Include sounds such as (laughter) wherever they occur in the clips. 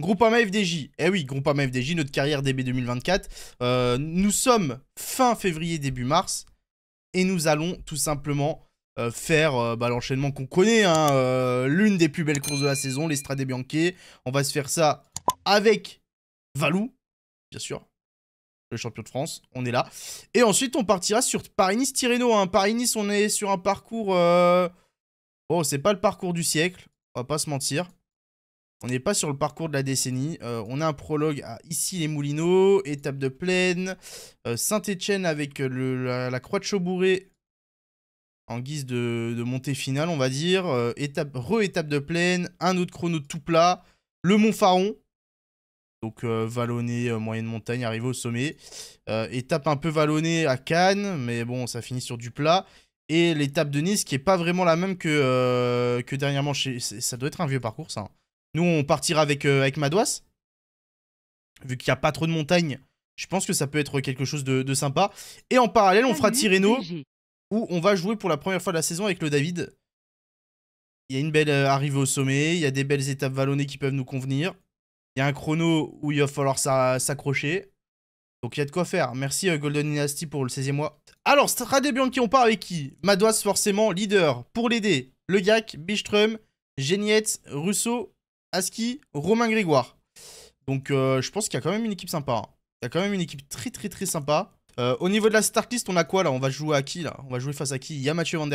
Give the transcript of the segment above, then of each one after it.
Groupama FDJ, eh oui, Groupama FDJ, notre carrière DB 2024. Euh, nous sommes fin février, début mars, et nous allons tout simplement euh, faire euh, bah, l'enchaînement qu'on connaît, hein, l'une des plus belles courses de la saison, l'Estrade Bianquet. On va se faire ça avec Valou, bien sûr, le champion de France, on est là. Et ensuite, on partira sur Paris-Nice-Tirreno. Hein. Paris-Nice, on est sur un parcours... Oh, c'est pas le parcours du siècle, on va pas se mentir. On n'est pas sur le parcours de la décennie. Euh, on a un prologue à ici les Moulineaux, étape de plaine, euh, Saint-Étienne avec la, croix de Chaubouré en guise de, montée finale, on va dire. Euh, étape, re-étape de plaine, un autre chrono tout plat, le Mont Faron. Donc vallonné, moyenne montagne, arrivé au sommet. étape un peu vallonnée à Cannes, mais bon, ça finit sur du plat. Et l'étape de Nice qui n'est pas vraiment la même que, que dernièrement chez... Ça doit être un vieux parcours, ça. Hein. Nous, on partira avec, euh, avec Madouas. Vu qu'il n'y a pas trop de montagnes, je pense que ça peut être quelque chose de, sympa. Et en parallèle, on ah, fera Tireno, où on va jouer pour la première fois de la saison avec le David. Il y a une belle euh, arrivée au sommet, il y a des belles étapes vallonnées qui peuvent nous convenir. Il y a un chrono où il va falloir s'accrocher. Donc il y a de quoi faire. Merci euh, Golden Dynasty pour le 16e mois. Alors, Strade qui on part avec qui Madouas, forcément, leader. Pour l'aider, Le Gac, Bistrum, Genietz, Russo, Aski, Romain Grégoire. Donc je pense qu'il y a quand même une équipe sympa. Il y a quand même une équipe très très très sympa. au niveau de la start on a quoi là On va jouer à qui là On va jouer face à qui Il y a Mathieu Van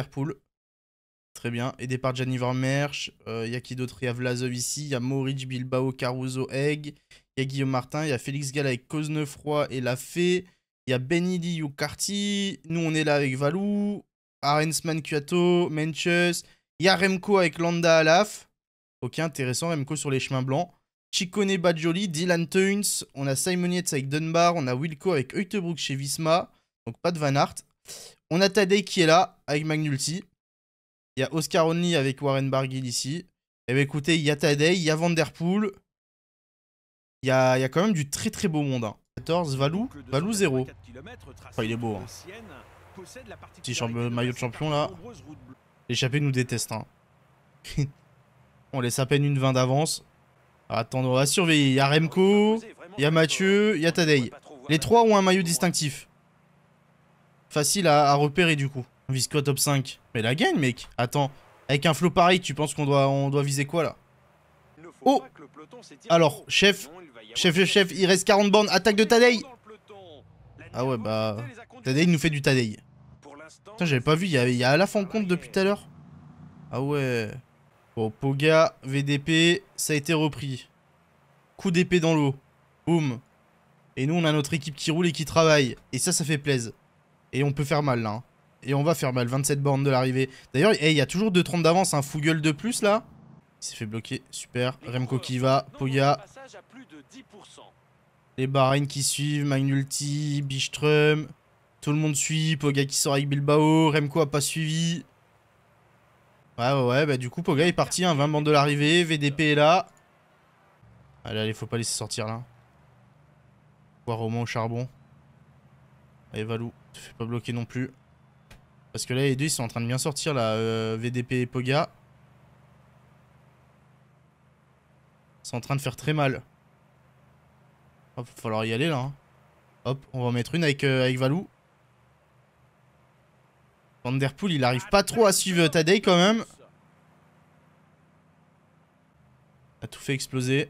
Très bien. et départ Gianni Merch. il y a qui d'autre Il y a Vlazov ici. Il y a Moritz Bilbao, Caruso, Egg. Il y a Guillaume Martin. Il y a Félix Gall avec Cosnefroy et La Fée. Il y a Benidi Youkarti Nous, on est là avec Valou. Arensman Cuato. Menches. Il y a Remco avec Landa Alaf. Ok, intéressant. Remco sur les chemins blancs. Chicone Badjoli, Dylan Teuns. On a Simon Yates avec Dunbar. On a Wilco avec Eutebrook chez Visma. Donc pas de Van Aert. On a Tadei qui est là avec Magnulti. Il y a Oscar Only avec Warren Barguil ici. Eh bien écoutez, il y a Tadei, il y a Vanderpool. Il y a, il y a quand même du très très beau monde. 14, hein. Valou, Valou 0. Enfin, il est beau. Hein. Petit maillot de champion là. L'échappée nous déteste. Hein. (laughs) On laisse à peine une 20 d'avance. Attends, on va surveiller. Il y a Remco, il y a Mathieu, il y a Tadei. Les trois ont un maillot distinctif. Facile à, repérer du coup. Visco top 5. Mais la gagne, mec. Attends, avec un flot pareil, tu penses qu'on doit, on doit viser quoi là Oh Alors, chef, chef, chef, chef, il reste 40 bornes. Attaque de Tadei Ah ouais, bah. Tadei nous fait du Tadei. Putain, j'avais pas vu, il y a, il y a de compte depuis tout à l'heure. Ah ouais. Bon, Poga, VDP, ça a été repris. Coup d'épée dans l'eau. Boum. Et nous, on a notre équipe qui roule et qui travaille. Et ça, ça fait plaise. Et on peut faire mal, là. Hein. Et on va faire mal. 27 bornes de l'arrivée. D'ailleurs, il y a toujours 2 troncs d'avance. Un hein. Fougueul de plus, là. Il s'est fait bloquer. Super. Remco qui va. Poga. Les Bahreïn qui suivent. Magnulti, Bistrum. Tout le monde suit. Poga qui sort avec Bilbao. Remco a pas suivi. Ouais, ouais, ouais, bah du coup, Poga est parti, hein, 20 bandes de l'arrivée, VDP est là. Allez, ah, allez, faut pas laisser sortir là. Voir au moins au charbon. Allez, Valou, te fais pas bloquer non plus. Parce que là, les deux, ils sont en train de bien sortir là, euh, VDP et Poga. Ils sont en train de faire très mal. Hop, va falloir y aller là. Hein. Hop, on va en mettre une avec, euh, avec Valou. Vanderpool, il arrive pas trop à suivre Tadei quand même. A tout fait exploser.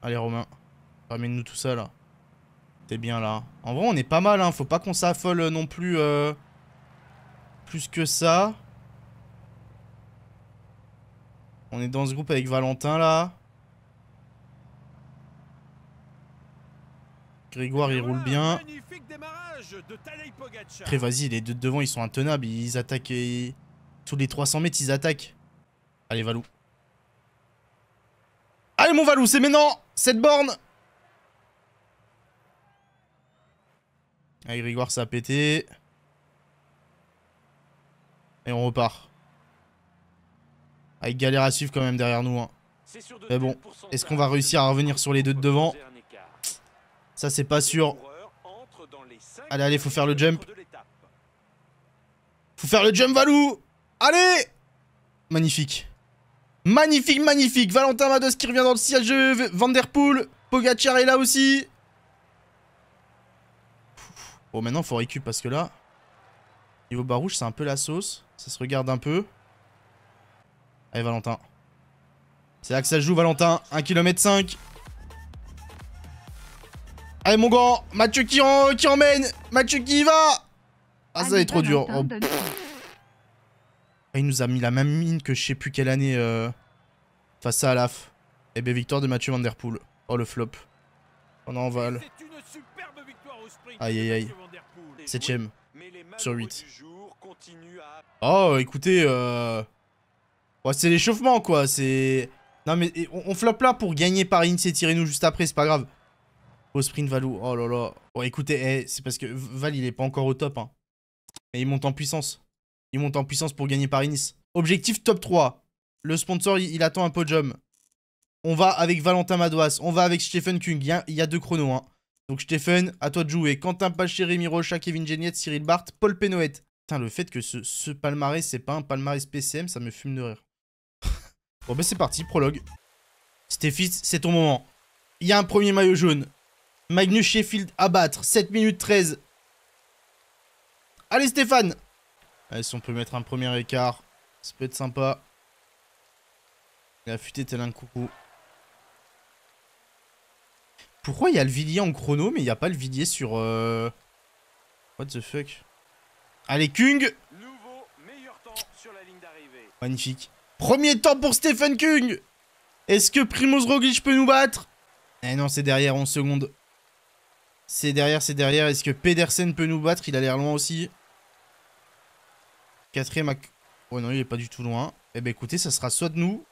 Allez Romain, ramène-nous tout ça là. T'es bien là. En vrai, on est pas mal, hein. Faut pas qu'on s'affole non plus. Euh, plus que ça. On est dans ce groupe avec Valentin là. Grégoire, il roule bien. Après, vas-y, les deux devant, ils sont intenables. Ils attaquent. Tous les 300 mètres, ils attaquent. Allez, Valou. Allez, mon Valou, c'est maintenant cette borne. Allez, Grégoire, ça a pété. Et on repart. Avec galère à suivre quand même derrière nous. Hein. Mais bon, est-ce qu'on va réussir à revenir sur les deux de devant ça, c'est pas sûr. Allez, allez, faut faire le jump. Faut faire le jump, Valou Allez Magnifique. Magnifique, magnifique Valentin Mados qui revient dans le siège Vanderpool. Pogacar est là aussi. Bon, maintenant, faut récup parce que là, niveau barouche, c'est un peu la sauce. Ça se regarde un peu. Allez, Valentin. C'est là que ça joue, Valentin. 1 km 5. Allez mon grand, Mathieu qui, emmène Mathieu qui y va Ah ça ah, est trop dur. Oh, ah, il nous a mis la même mine que je sais plus quelle année euh, face à Alaf. Et eh bien victoire de Mathieu Vanderpool. Oh le flop. On en Aïe aïe aïe. 7ème sur 8. Oh écoutez, euh, ouais, c'est l'échauffement quoi. C'est... Non mais on, flop là pour gagner par une et tirer nous juste après, c'est pas grave sprint, Valou. Oh là là. Bon, écoutez, eh, c'est parce que Val, il est pas encore au top. Hein. Mais il monte en puissance. Il monte en puissance pour gagner Paris-Nice. Objectif top 3. Le sponsor, il, attend un podium. On va avec Valentin Madouas. On va avec Stephen Kung. Il y a, deux chronos. Hein. Donc Stephen, à toi de jouer. Quentin Paché, Rémi Rocha, Kevin Geniette, Cyril Bart, Paul Penoët. Putain, le fait que ce, ce palmarès, c'est pas un palmarès PCM, ça me fume de rire. (laughs) bon, ben, c'est parti, prologue. Stéphis, c'est ton moment. Il y a un premier maillot jaune. Magnus Sheffield à battre. 7 minutes 13. Allez Stéphane si on peut mettre un premier écart, ça peut être sympa. Il a futé tel un coucou. Pourquoi il y a le vidier en chrono, mais il n'y a pas le vidier sur... Euh, what the fuck Allez, Kung Nouveau meilleur temps sur la ligne Magnifique. Premier temps pour Stéphane Kung Est-ce que Primoz Roglic peut nous battre Eh non, c'est derrière en seconde. C'est derrière, c'est derrière. Est-ce que Pedersen peut nous battre Il a l'air loin aussi. Quatrième à... Oh non, il est pas du tout loin. Eh ben écoutez, ça sera soit de nous,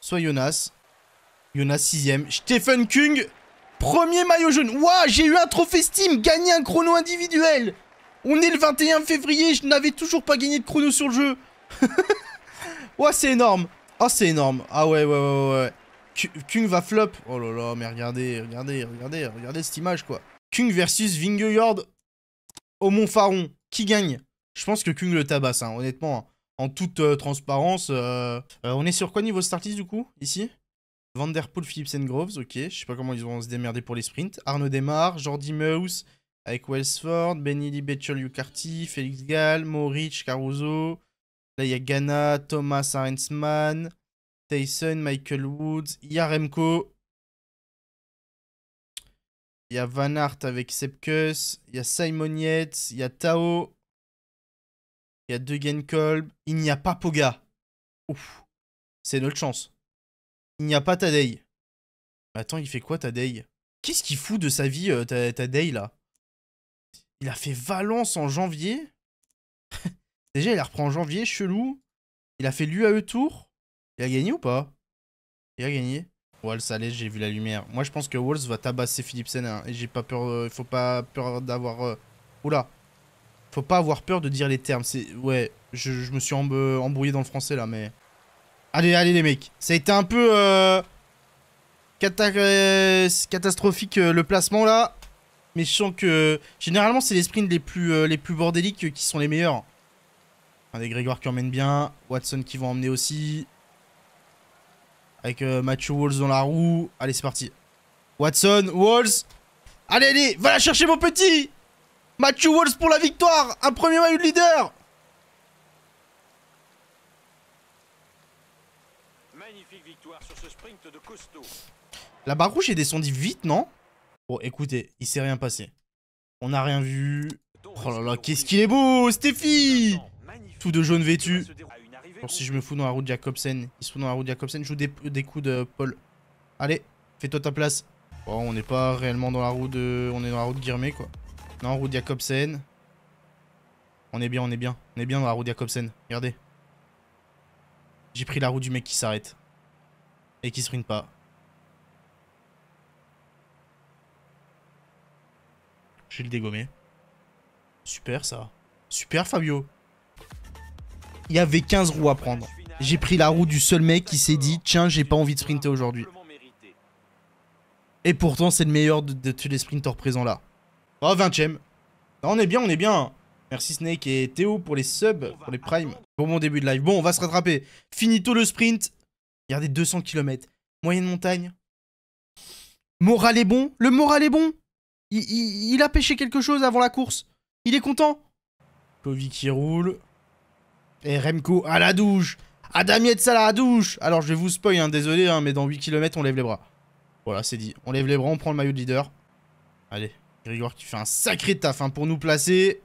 soit Jonas. Jonas sixième. Stephen Kung, premier maillot jaune. Waouh, j'ai eu un trophée Steam, gagné un chrono individuel. On est le 21 février, je n'avais toujours pas gagné de chrono sur le jeu. (laughs) Ouah, c'est énorme. Ah, oh, c'est énorme. Ah ouais, ouais, ouais, ouais. Kung va flop. Oh là là, mais regardez, regardez, regardez, regardez cette image, quoi. Kung versus Vingegaard au Montfaron. Qui gagne Je pense que Kung le tabasse, hein, honnêtement. Hein. En toute euh, transparence. Euh, euh, on est sur quoi niveau start du coup Ici Vanderpool, Philipsen, Groves, ok. Je sais pas comment ils vont se démerder pour les sprints. Arnaud Demar, Jordi Meus, avec Wellsford, Benili Betchel, Yucarty, Félix Gall, Moritz, Caruso. Là, il y a Ghana, Thomas Arensman, Tyson, Michael Woods, Yaremko, il y a Van Hart avec Sepkus. Il y a Simon Yates. Il y a Tao. Il y a Degen Kolb. Il n'y a pas Poga. Ouf. C'est notre chance. Il n'y a pas Tadei. Attends, il fait quoi Tadei Qu'est-ce qu'il fout de sa vie, euh, Tadei, là Il a fait Valence en janvier (laughs) Déjà, il la reprend en janvier, chelou. Il a fait l'UAE Tour. Il a gagné ou pas Il a gagné. Walls, allez, j'ai vu la lumière. Moi, je pense que Walls va tabasser Philipsen. Hein, et j'ai pas peur. Il euh, faut pas peur d'avoir. Euh, oula. Faut pas avoir peur de dire les termes. ouais. Je, me suis embrouillé dans le français là, mais. Allez, allez les mecs. Ça a été un peu euh, catastrophique le placement là. Mais je sens que généralement c'est les sprints les plus les plus bordéliques qui sont les meilleurs. Des Grégoire qui emmène bien. Watson qui vont emmener aussi. Avec euh, Matthew Walls dans la roue. Allez, c'est parti. Watson, Walls. Allez, allez, va la chercher, mon petit Matthew Walls pour la victoire Un premier maillot de leader Magnifique victoire sur ce sprint de La barre rouge est descendue vite, non Bon, écoutez, il s'est rien passé. On n'a rien vu. Oh là là, qu'est-ce qu'il est beau, Steffi. Tout de jaune vêtu si je me fous dans la route Jacobsen, il se fout dans la route Jacobsen, je joue des, coups de Paul. Allez, fais-toi ta place. Bon, on n'est pas réellement dans la roue de... On est dans la route de quoi. Non, roue Jacobsen. On est bien, on est bien. On est bien dans la route Jacobsen. Regardez. J'ai pris la roue du mec qui s'arrête. Et qui se pas. J'ai le dégommer. Super, ça. Super, Fabio il y avait 15 roues à prendre. J'ai pris la roue du seul mec qui s'est dit tiens, j'ai pas envie de sprinter aujourd'hui. Et pourtant, c'est le meilleur de, tous les sprinters présents là. Oh, 20ème. On est bien, on est bien. Merci Snake et Théo pour les subs, pour les primes, pour mon début de live. Bon, on va se rattraper. Finito le sprint. Regardez, 200 km. Moyenne montagne. Moral est bon. Le moral est bon. Il, a pêché quelque chose avant la course. Il est content. Covid qui roule. Et Remco à la douche Adam Yetz à la douche Alors je vais vous spoil, hein, désolé, hein, mais dans 8 km on lève les bras. Voilà, c'est dit. On lève les bras, on prend le maillot de leader. Allez, Grégoire qui fait un sacré taf hein, pour nous placer.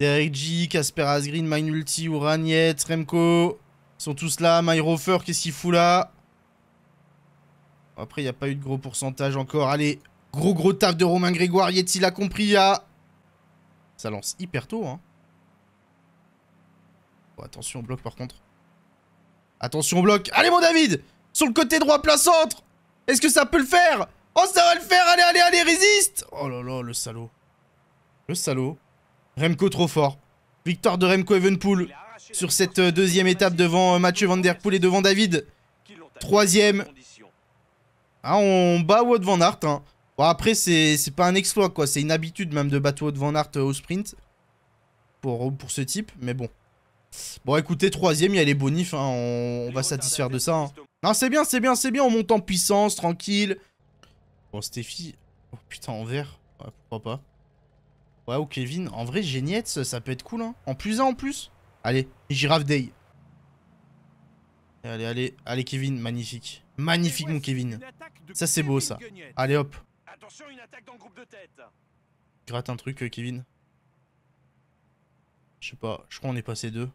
Derek G, Casper Asgreen, Mainulti, Uraniet, Remco. Ils sont tous là. Myrofer, qu'est-ce qu'il fout là Après, il n'y a pas eu de gros pourcentage encore. Allez, gros gros taf de Romain Grégoire. il a compris, ah. Ça lance hyper tôt, hein. Oh, attention au bloc par contre. Attention au bloc. Allez mon David Sur le côté droit plein centre Est-ce que ça peut le faire Oh ça va le faire Allez, allez, allez, résiste Oh là là, le salaud. Le salaud. Remco trop fort. Victoire de Remco Evenpool sur cette euh, deuxième étape devant euh, Mathieu Van Der Poel et devant David. Troisième. Ah, on bat Wout Van Aert. Hein. Bon, après, c'est pas un exploit, quoi. C'est une habitude même de battre Wout Van Aert euh, au sprint. Pour, pour ce type, mais bon. Bon, écoutez, troisième, il y a les bonifs. Hein, on, va satisfaire de ça. Hein. Non, c'est bien, c'est bien, c'est bien. On monte en puissance, tranquille. Bon, Stéphie. Oh putain, en vert. Ouais, pourquoi pas. Ouais, ou oh, Kevin. En vrai, Géniette, ça, peut être cool. Hein. En plus, un en plus. Allez, Girafe Day. Allez, allez, allez, Kevin. Magnifique. Magnifique, mon Kevin. Ça, c'est beau, ça. Allez, hop. Gratte un truc, euh, Kevin. Je sais pas, je crois qu'on est passé deux.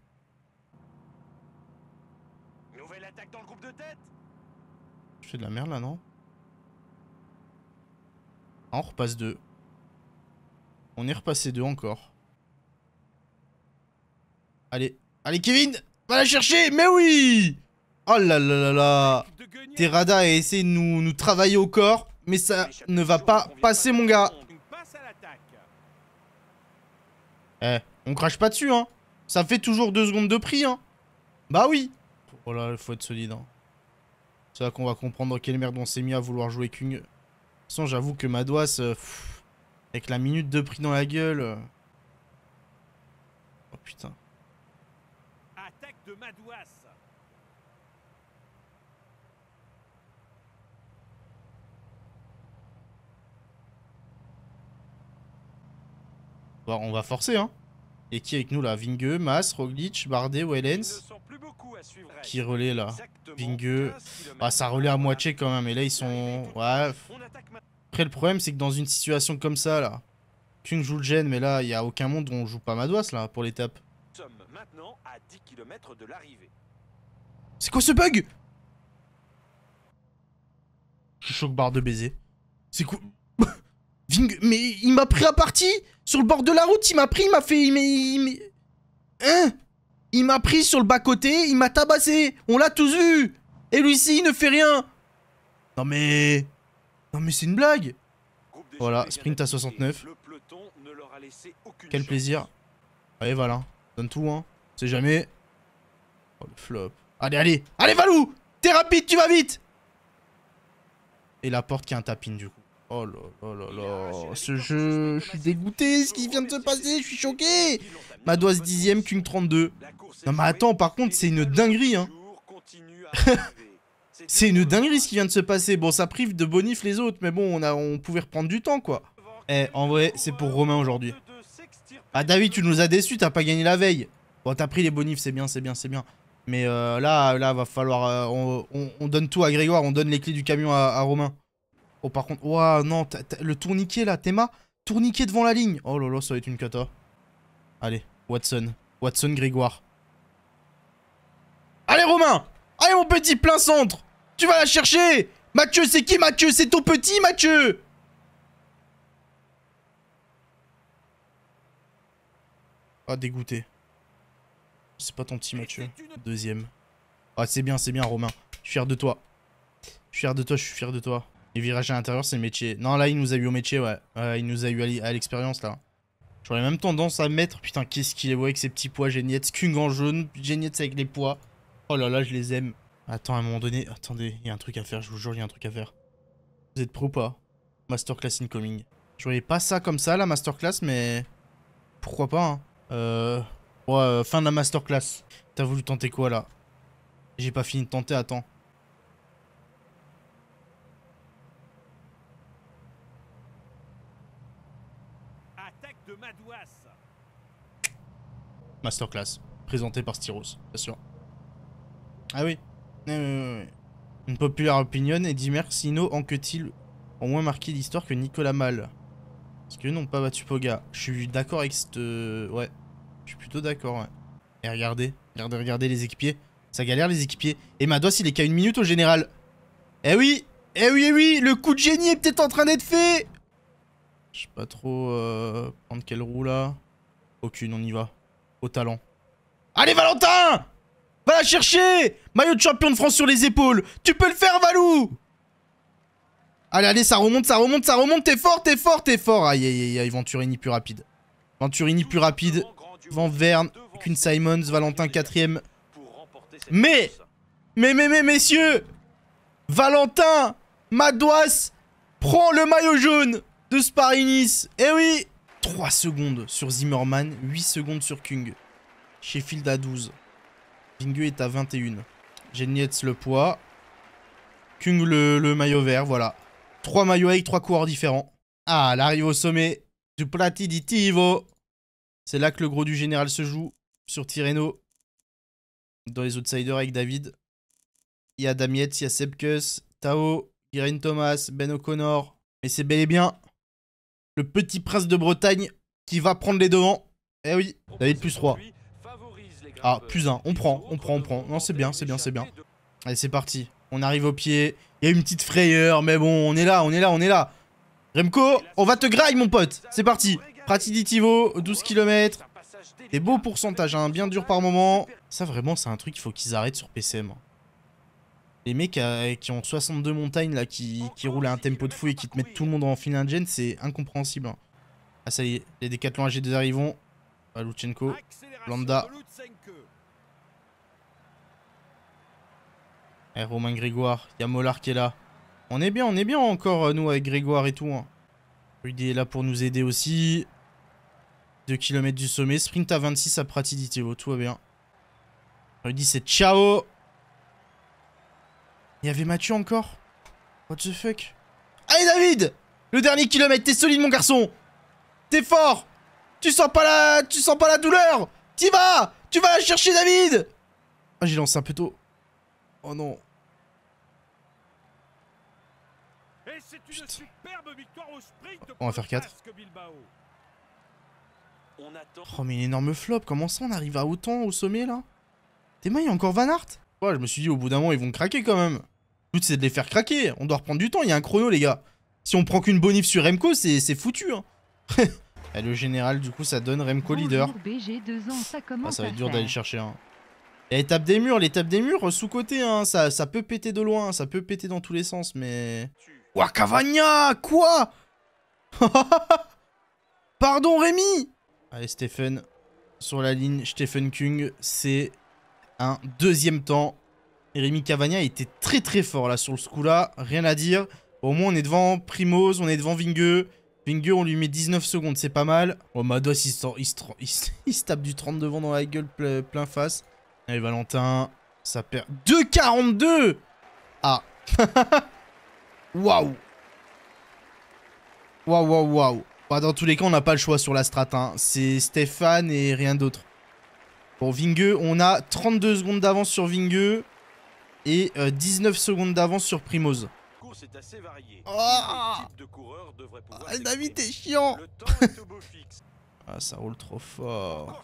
Je fais de la merde là, non ah, On repasse deux. On est repassé deux encore. Allez, allez Kevin Va la chercher Mais oui Oh là là là là Terrada a essayé de nous, nous travailler au corps, mais ça ne va pas passer mon gars Eh, on crache pas dessus hein Ça fait toujours deux secondes de prix hein. Bah oui voilà, oh il faut être solide. Hein. C'est là qu'on va comprendre quelle merde on s'est mis à vouloir jouer qu'une. De toute façon, j'avoue que Madouas, euh, avec la minute de prix dans la gueule. Euh. Oh putain. Attaque de bah, on va forcer, hein. Et qui avec nous là Vingue, Mas, Roglic, Bardet, Wellens qui relaie là. Vingueux. bah ça relaie à moitié quand même. Mais là, ils sont. Ouais. Après, le problème, c'est que dans une situation comme ça, là, tu ne joues le gène, mais là, il n'y a aucun monde où on joue pas Madouas, là, pour l'étape. C'est quoi ce bug Je suis choc barre de baiser. C'est quoi (laughs) Vingue Mais il m'a pris à partie Sur le bord de la route, il m'a pris, il m'a fait... Mais... Hein il m'a pris sur le bas-côté, il m'a tabassé. On l'a tous vu. Et lui ci il ne fait rien. Non mais... Non mais c'est une blague. Voilà, sprint à 69. Quel plaisir. Allez, voilà, Donne tout, hein. C'est jamais... Oh, le flop. Allez, allez Allez, Valou T'es rapide, tu vas vite Et la porte qui a un tapin, du coup. Oh là là là là, ce jeu, je suis dégoûté, ce qui vient de se passer, je suis choqué Madoise 10ème, King 32. Non mais attends, par contre, c'est une dinguerie, hein (laughs) C'est une dinguerie ce qui vient de se passer. Bon, ça prive de bonif les autres, mais bon, on, on pouvait reprendre du temps, quoi. Eh, en vrai, c'est pour Romain aujourd'hui. Ah David, tu nous as déçus, t'as pas gagné la veille. Bon, t'as pris les bonifs, c'est bien, c'est bien, c'est bien. Mais euh, là, là, va falloir... Euh, on, donne tout à Grégoire, on donne les clés du camion à Romain. Oh, par contre, ouah, non, le tourniquet là, Théma, tourniquet devant la ligne. Oh là là, ça va être une cata. Allez, Watson. Watson Grégoire. Allez, Romain Allez, mon petit, plein centre Tu vas la chercher Mathieu, c'est qui Mathieu C'est ton petit Mathieu Ah, dégoûté. C'est pas ton petit Mathieu. Deuxième. Ah, c'est bien, c'est bien, Romain. Je suis fier de toi. Je suis fier de toi, je suis fier de toi. Les virages à l'intérieur, c'est métier. Non, là, il nous a eu au métier, ouais. il nous a eu à l'expérience, là. J'aurais même tendance à mettre... Putain, qu'est-ce qu'il est avec ces petits pois Géniettes. Kung en jaune, Géniettes avec les pois. Oh là là, je les aime. Attends, à un moment donné... Attendez, il y a un truc à faire, je vous jure, il y a un truc à faire. Vous êtes prêts ou pas Masterclass incoming. Je voyais pas ça comme ça, la masterclass, mais... Pourquoi pas, hein Euh... Ouais, euh, fin de la masterclass. T'as voulu tenter quoi, là J'ai pas fini de tenter, attends. Masterclass, présenté par Styros, bien sûr. Ah oui. une populaire opinion, Et Mercino en t il au moins marqué l'histoire que Nicolas Mal Parce que non, pas battu Poga. Je suis d'accord avec ce, euh, Ouais, je suis plutôt d'accord, Et regardez, regardez, regardez les équipiers. Ça galère les équipiers. Et Madois, il est qu'à une minute au général. Eh oui Eh oui, eh oui Le coup de génie est peut-être en train d'être fait je sais pas trop euh, prendre quelle roue là. Aucune, on y va. Au talent. Allez Valentin Va la chercher Maillot de champion de France sur les épaules Tu peux le faire Valou Allez, allez, ça remonte, ça remonte, ça remonte, t'es fort, t'es fort, t'es fort Aïe, aïe, aïe, aïe, Venturini plus rapide. Venturini plus rapide, Van Verne, Kuhn Simons, Valentin quatrième. Mais Mais, mais, mais, messieurs Valentin Madouas prend le maillot jaune de Sparinis. Eh oui 3 secondes sur Zimmerman, 8 secondes sur Kung. Sheffield à 12. Vingue est à 21. Genietz le poids. Kung le, maillot vert, voilà. 3 maillots avec 3 coureurs différents. Ah, l'arrivée au sommet du Platiditivo. C'est là que le gros du général se joue, sur Tireno. Dans les outsiders avec David. Il y a Damietz, il y a Sebkus, Tao, Irene Thomas, Ben O'Connor. Mais c'est bel et bien le petit prince de Bretagne qui va prendre les devants. Eh oui, David plus 3. Ah, plus 1, on prend, on prend, on prend. Non, c'est bien, c'est bien, c'est bien. Allez, c'est parti. On arrive au pied. Il y a une petite frayeur, mais bon, on est là, on est là, on est là. Remco, on va te graille, mon pote. C'est parti. Pratiditivo, 12 km. Des beaux pourcentages, hein, bien dur par moment. Ça, vraiment, c'est un truc qu'il faut qu'ils arrêtent sur PCM. Hein les mecs euh, qui ont 62 montagnes là, qui, qui, roulent à un tempo de fou et qui te mettent tout le monde en file indienne, c'est incompréhensible. Hein. Ah ça y est, les décathlons AG2 arrivons. Ah, Lambda. Eh, Romain Grégoire, il y a Mollard qui est là. On est bien, on est bien encore, euh, nous, avec Grégoire et tout. Hein. Rudy est là pour nous aider aussi. 2 km du sommet. Sprint à 26 à Pratiditevo. tout va bien. Rudy, c'est ciao il y avait Mathieu encore What the fuck Allez David Le dernier kilomètre, t'es solide mon garçon T'es fort Tu sens pas la... Tu sens pas la douleur T'y vas Tu vas chercher David Ah j'ai lancé un peu tôt. Oh non. Et On va faire 4. Oh mais une énorme flop, comment ça on arrive à autant au sommet là T'es mal, il encore Van Hart Ouais, je me suis dit au bout d'un moment ils vont craquer quand même. Le but, c'est de les faire craquer. On doit reprendre du temps. Il y a un chrono, les gars. Si on prend qu'une bonif sur Remco, c'est foutu. Hein. (laughs) Et le général, du coup, ça donne Remco leader. Ah, ça, va être dur d'aller chercher. Hein. L'étape des murs, l'étape des murs, euh, sous-côté, hein. ça, ça peut péter de loin, ça peut péter dans tous les sens, mais... Wakavania Cavagna Quoi (laughs) Pardon, Rémi Allez, Stephen, sur la ligne, Stephen King, c'est un deuxième temps. Jérémy Cavagna était très très fort là sur le coup-là. Rien à dire. Au moins, on est devant Primoz, on est devant Vingueux. Vingueux, on lui met 19 secondes, c'est pas mal. Oh, Mados, il se, (laughs) tape du 30 devant dans la gueule plein face. Allez, Valentin, ça perd. 2,42 Ah (laughs) Waouh Waouh, waouh, waouh. Bah, dans tous les cas, on n'a pas le choix sur la strat. Hein. C'est Stéphane et rien d'autre. Bon, Vingueux, on a 32 secondes d'avance sur Vingueux et 19 euh, secondes d'avance sur Primoz. Est assez Oh de devrait ah, David, t'es chiant le temps est beau fixe. (laughs) Ah, ça roule trop fort.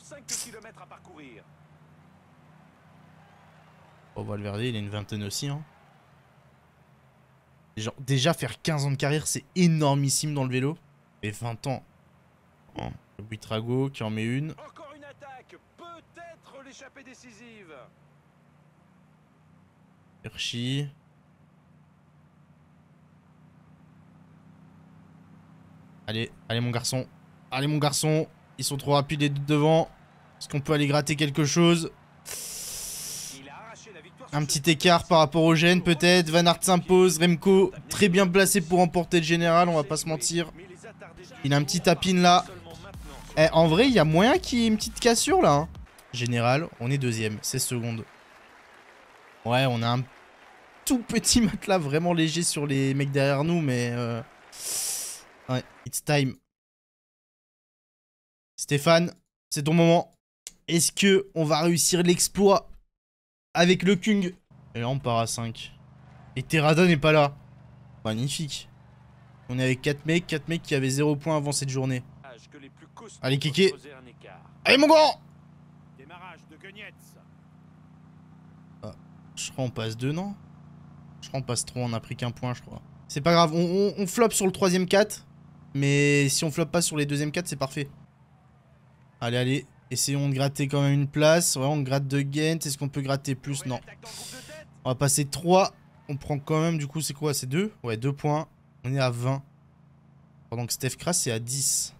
Oh, Valverde, il a une vingtaine aussi. Hein. déjà, faire 15 ans de carrière, c'est énormissime dans le vélo. Mais 20 ans. Oh, le Buitrago qui en met une. Encore une attaque, peut-être l'échappée décisive. Allez, allez mon garçon. Allez mon garçon. Ils sont trop rapides et devant. Est-ce qu'on peut aller gratter quelque chose Un petit écart par rapport au gène peut-être. Van Hart s'impose. Remco très bien placé pour emporter le général. On va pas se mentir. Il a un petit tapin là. Eh, en vrai, il y a moyen qu'il y ait une petite cassure là. Hein. Général, on est deuxième. c'est secondes. Ouais, on a un tout petit matelas vraiment léger sur les mecs derrière nous, mais... Euh, ouais, it's time. Stéphane, c'est ton moment. Est-ce que on va réussir l'exploit avec le Kung Et là, on part à 5. Et Terada n'est pas là. Magnifique. On est avec 4 mecs, 4 mecs qui avaient 0 points avant cette journée. Allez, Kéké. Allez, mon grand ah, Je crois qu'on passe 2, non je crois qu'on passe trop, on a pris qu'un point, je crois. C'est pas grave, on, flop sur le troisième 4. Mais si on flop pas sur les deuxièmes 4, c'est parfait. Allez, allez. Essayons de gratter quand même une place. Ouais, on gratte de gain, Est-ce qu'on peut gratter plus Non. On va passer 3. On prend quand même, du coup, c'est quoi C'est 2 Ouais, 2 points. On est à 20. Pendant que Steph crasse, est à 10.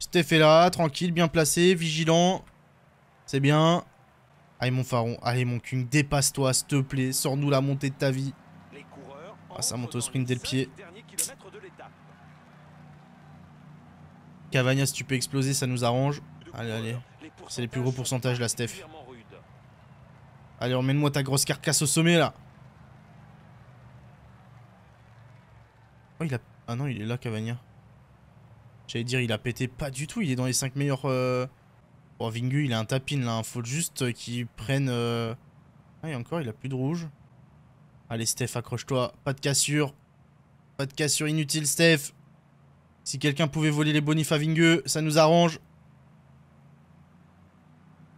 Steph est là, tranquille, bien placé, vigilant. C'est bien. Allez, mon pharaon. Allez, mon king, dépasse-toi, s'il te plaît. Sors-nous la montée de ta vie. Ah, ça monte au sprint dès le pied. Cavagna, si tu peux exploser, ça nous arrange. Allez, allez. C'est les plus gros pourcentages là, Steph. Allez, emmène-moi ta grosse carcasse au sommet là. Oh, il a. Ah non, il est là, Cavagna. J'allais dire, il a pété pas du tout. Il est dans les 5 meilleurs. Euh... Oh, Vingu, il a un tapin là. Hein. Faut juste euh, qu'il prenne. Euh. Ah, et encore, il a plus de rouge. Allez, Steph, accroche-toi. Pas de cassure. Pas de cassure inutile, Steph. Si quelqu'un pouvait voler les bonifs à Vingueux, ça nous arrange.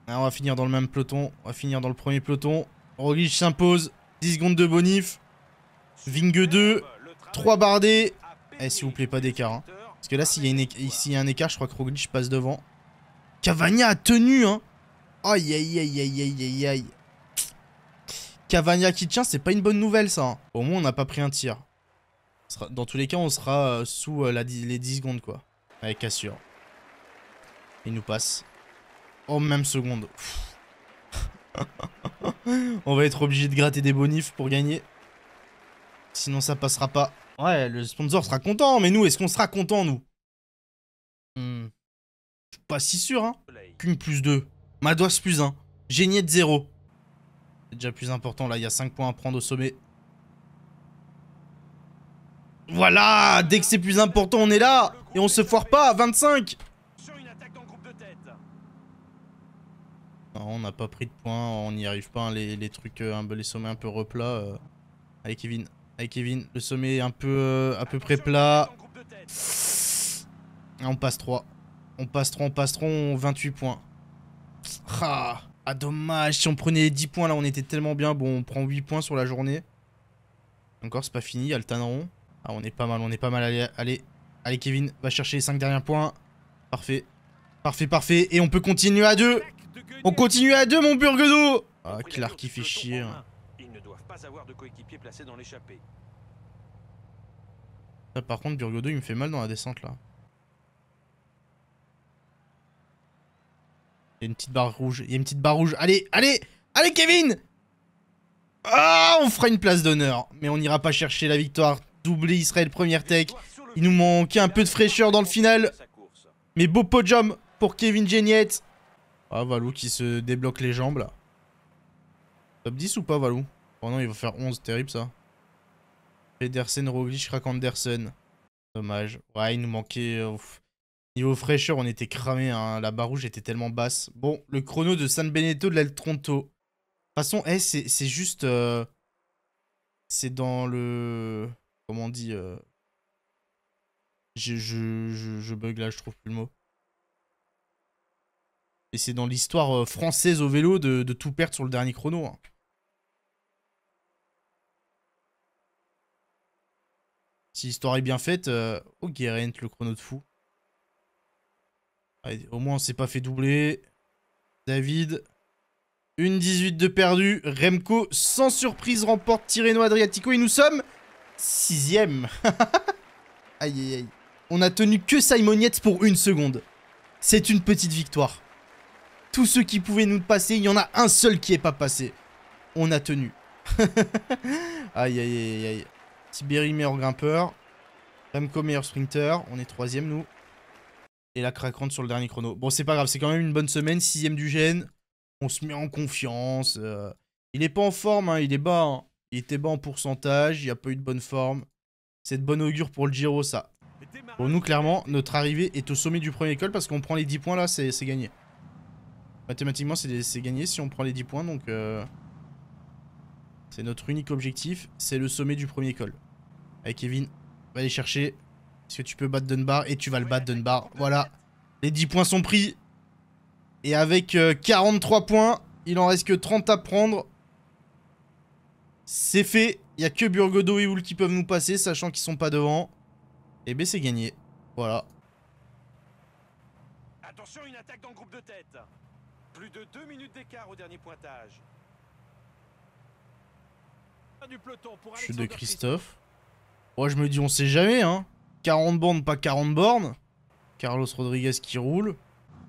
Ah, on va finir dans le même peloton. On va finir dans le premier peloton. Roglic s'impose. 10 secondes de bonif. Vingue 2. 3 bardés. Eh, s'il vous plaît, pas d'écart. Hein. Parce que là, s'il y, a un écart, je crois que Roglic passe devant. Cavagna a tenu, hein. aïe, aïe, aïe, aïe, aïe, aïe. Cavania qui tient, c'est pas une bonne nouvelle ça. Hein. Au moins on n'a pas pris un tir. Dans tous les cas, on sera euh, sous euh, la, les 10 secondes quoi. Avec cassure. Il nous passe. Oh, même seconde. (laughs) on va être obligé de gratter des bonifs pour gagner. Sinon ça passera pas. Ouais, le sponsor sera content, mais nous, est-ce qu'on sera content nous hmm. Je suis pas si sûr, hein. Qu'une plus 2. Madois plus 1. de 0. C'est déjà plus important là, il y a 5 points à prendre au sommet. Voilà Dès que c'est plus important, on est là Et on se foire pas à 25 non, on n'a pas pris de points, on n'y arrive pas, hein. les, les, trucs, euh, les sommets un peu replats. Euh. Allez, Kevin, avec Kevin, le sommet est un peu, euh, à peu près plat. Ah, on passe 3. On passe 3, on passe 3, on 28 points. Ha ah. Ah dommage, si on prenait 10 points là, on était tellement bien. Bon, on prend 8 points sur la journée. Encore, c'est pas fini, il y Ah, on est pas mal, on est pas mal. Allez, allez, allez Kevin, va chercher les 5 derniers points. Parfait, parfait, parfait. Et on peut continuer à 2 On continue à 2 mon Burgodo Ah, Clark, qui fait chier. Hein. Ils doivent pas dans l'échappée. par contre, Burgodo, il me fait mal dans la descente, là. Il y a une petite barre rouge. Il y a une petite barre rouge. Allez, allez Allez, Kevin Ah, on fera une place d'honneur. Mais on n'ira pas chercher la victoire. Doublé Israël, première tech. Il nous manquait un peu de fraîcheur dans le final. Mais beau podium pour Kevin Geniette. Ah, Valou qui se débloque les jambes, là. Top 10 ou pas, Valou Oh non, il va faire 11. Terrible, ça. Pedersen, Roglic, Anderson. Dommage. Ouais, il nous manquait... Euh, Niveau fraîcheur, on était cramé. Hein. La barre rouge était tellement basse. Bon, le chrono de San Benedetto de l'El Tronto. De toute façon, eh, c'est juste... Euh, c'est dans le... Comment on dit euh, je, bug là, je trouve plus le mot. Et c'est dans l'histoire euh, française au vélo de, tout perdre sur le dernier chrono. Hein. Si l'histoire est bien faite, oh Guérent, le chrono de fou au moins, on s'est pas fait doubler. David. Une 18 de perdu. Remco, sans surprise, remporte Tireno Adriatico. Et nous sommes sixième. (laughs) aïe, aïe, aïe. On a tenu que Simon pour une seconde. C'est une petite victoire. Tous ceux qui pouvaient nous passer, il y en a un seul qui n'est pas passé. On a tenu. (laughs) aïe, aïe, aïe, aïe. Tiberi, meilleur grimpeur. Remco, meilleur sprinter. On est troisième, nous. Et la craquante sur le dernier chrono. Bon, c'est pas grave, c'est quand même une bonne semaine. Sixième du gène. On se met en confiance. Euh, il est pas en forme, hein, il est bas. Hein. Il était bas en pourcentage, il n'y a pas eu de bonne forme. C'est de bonne augure pour le Giro, ça. Pour nous, clairement, notre arrivée est au sommet du premier col parce qu'on prend les 10 points là, c'est gagné. Mathématiquement, c'est gagné si on prend les 10 points, donc... Euh, c'est notre unique objectif, c'est le sommet du premier col. Allez Kevin, on va aller chercher est-ce que tu peux battre Dunbar Et tu vas le battre Dunbar. Voilà. Les 10 points sont pris. Et avec 43 euh, points, il en reste que 30 à prendre. C'est fait. Il n'y a que Burgodo et qui peuvent nous passer, sachant qu'ils sont pas devant. Et B, ben, c'est gagné. Voilà. Attention, une attaque dans groupe de tête. Plus de 2 minutes d'écart au dernier pointage. Du de Christophe. Moi, je me dis, on sait jamais, hein. 40 bornes, pas 40 bornes. Carlos Rodriguez qui roule.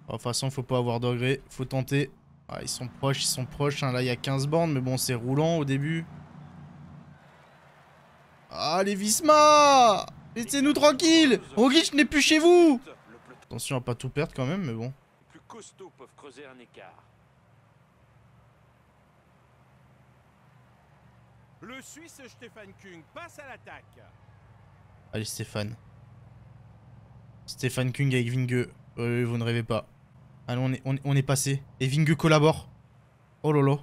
Oh, de toute façon, faut pas avoir de regrets. Faut tenter. Ah, ils sont proches, ils sont proches. Hein. Là, il y a 15 bornes, mais bon, c'est roulant au début. Allez, ah, Visma Laissez-nous tranquille Roglic n'est plus chez vous Attention à pas tout perdre quand même, mais bon. creuser un écart. Le Suisse Stéphane Kung passe à l'attaque. Allez Stéphane. Stéphane Kung avec Vingue. Euh, vous ne rêvez pas. Allons, on est, passé. Et Vingue collabore. Oh lolo.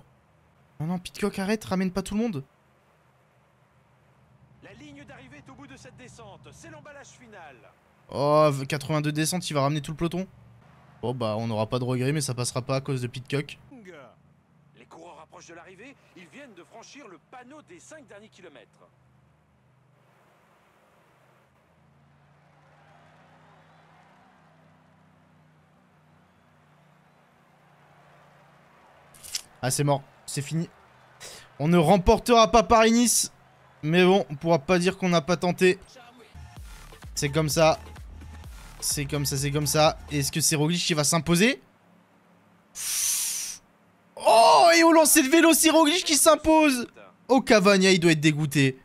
Non, non, Pitcock, arrête, ramène pas tout le monde. La ligne d'arrivée est au bout de cette descente. C'est l'emballage final. Oh, 82 descentes, il va ramener tout le peloton. Bon, oh, bah, on n'aura pas de regret, mais ça passera pas à cause de Pitcock. Les coureurs approchent de l'arrivée. Ils viennent de franchir le panneau des 5 derniers kilomètres. Ah, c'est mort. C'est fini. On ne remportera pas Paris-Nice. Mais bon, on pourra pas dire qu'on n'a pas tenté. C'est comme ça. C'est comme ça, c'est comme ça. Est-ce que c'est Roglic qui va s'imposer Oh, et au lancer de vélo, c'est Roglic qui s'impose Oh, Cavagna, il doit être dégoûté.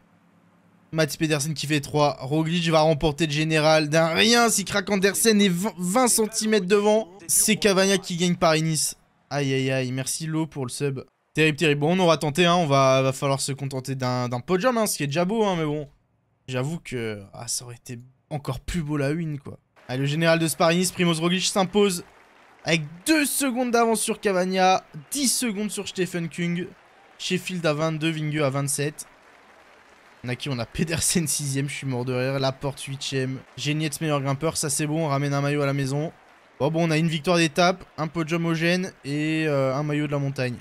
Mats Pedersen qui fait 3. Roglic va remporter le général d'un rien si Krak Andersen est 20 cm devant. C'est Cavagna qui gagne Paris-Nice. Aïe aïe aïe, merci l'eau pour le sub. Terrible, terrible. Bon, on aura tenté, hein. On va, va falloir se contenter d'un podium, hein, ce qui est déjà beau, hein, mais bon. J'avoue que ah, ça aurait été encore plus beau la une, quoi. Allez, le général de Sparinis, Primoz Roglic s'impose avec 2 secondes d'avance sur Cavagna, 10 secondes sur Stephen Kung, Sheffield à 22, Vingue à 27. On a qui On a Pedersen 6ème, je suis mort de rire, porte 8ème, de meilleur grimpeur, ça c'est bon, on ramène un maillot à la maison. Bon, bon, on a une victoire d'étape, un podium homogène et euh, un maillot de la montagne.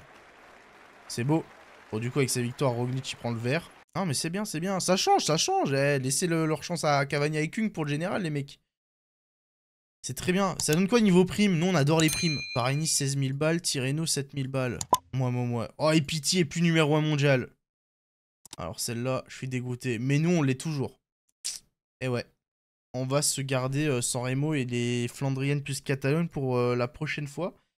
C'est beau. Bon, du coup, avec sa victoire, Roglic, prend le vert. Ah, mais c'est bien, c'est bien. Ça change, ça change. Eh, laissez leur chance à Cavagna et Kung pour le général, les mecs. C'est très bien. Ça donne quoi niveau prime Nous, on adore les primes. paris 16 000 balles. Tirreno, 7 000 balles. Moi, moi, moi. Oh, et Pity est plus numéro 1 mondial. Alors, celle-là, je suis dégoûté. Mais nous, on l'est toujours. Et eh ouais on va se garder euh, San Remo et les Flandriennes plus Catalogne pour euh, la prochaine fois.